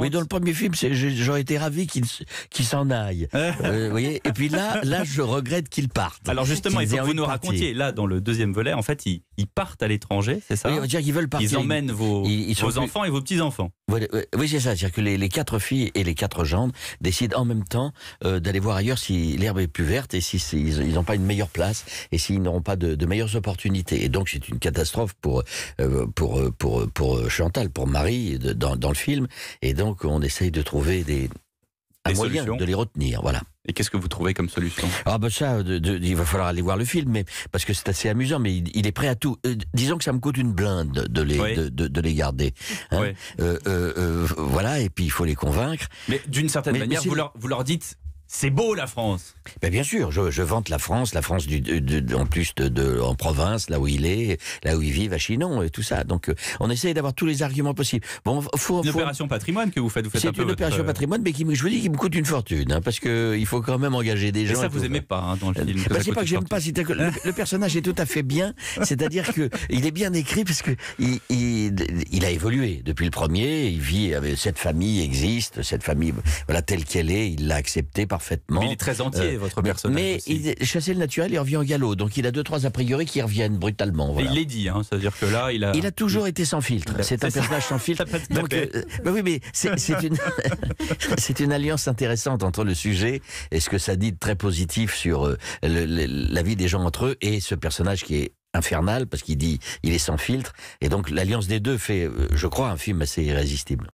Oui, dans le premier film, j'aurais été ravi qu'il s'en aille. Euh, voyez Et puis là, là, je regrette qu'il parte. Alors justement, il faut que vous nous racontiez, là, dans le deuxième volet, en fait, ils, partent à l'étranger, c'est ça oui, on va dire qu'ils veulent partir. Ils emmènent vos, vos enfants et vos petits-enfants. Euh, oui, c'est ça. C'est-à-dire que les, les, quatre filles et les quatre jambes décident en même temps euh, d'aller voir ailleurs si l'herbe est plus verte et si, ils n'ont pas une meilleure place et s'ils n'auront pas de, meilleures opportunités. Et donc, c'est une catastrophe pour, pour, pour, pour, Chantal, pour Marie, dans, dans le film, et donc on essaye de trouver des, des moyens de les retenir. Voilà. Et qu'est-ce que vous trouvez comme solution Ah bah, ça, il va falloir aller voir le film, mais parce que c'est assez amusant, mais il, est prêt à tout. Euh, disons que ça me coûte une blinde de les de, les garder. Hein. Euh, euh, voilà, et puis il faut les convaincre. Mais d'une certaine manière, vous leur dites c'est beau la France. Ben bien sûr, je, vante la France, la France du, en plus de, en province, là où il est, là où il vit, à Chinon et tout ça. Donc euh, on essaye d'avoir tous les arguments possibles. Bon, faut, une opération patrimoine que vous faites. Vous faites c'est une opération euh, patrimoine, mais qui, je vous dis, qu'il me coûte une fortune, hein, parce que il faut quand même engager des gens. Et ça vous n'aimez pas hein, dans le euh, film. Bah, pas que j'aime pas, le, personnage est tout à fait bien. C'est-à-dire qu'il est bien écrit parce que il, a évolué depuis le premier. Il vit avec cette famille existe, cette famille voilà telle qu'elle est, il l'a acceptée par mais il est très entier, euh, votre personnage. Mais aussi. il chassé le naturel et revient en galop. Donc il a deux, trois a priori qui reviennent brutalement. il l'est dit, hein. c'est-à-dire que là, il a. Il a toujours été sans filtre. C'est un personnage sans filtre. Donc, euh, bah oui, mais c'est une, une alliance intéressante entre le sujet et ce que ça dit de très positif sur euh, la vie des gens entre eux et ce personnage qui est infernal parce qu'il dit il est sans filtre et donc l'alliance des deux fait je crois un film assez irrésistible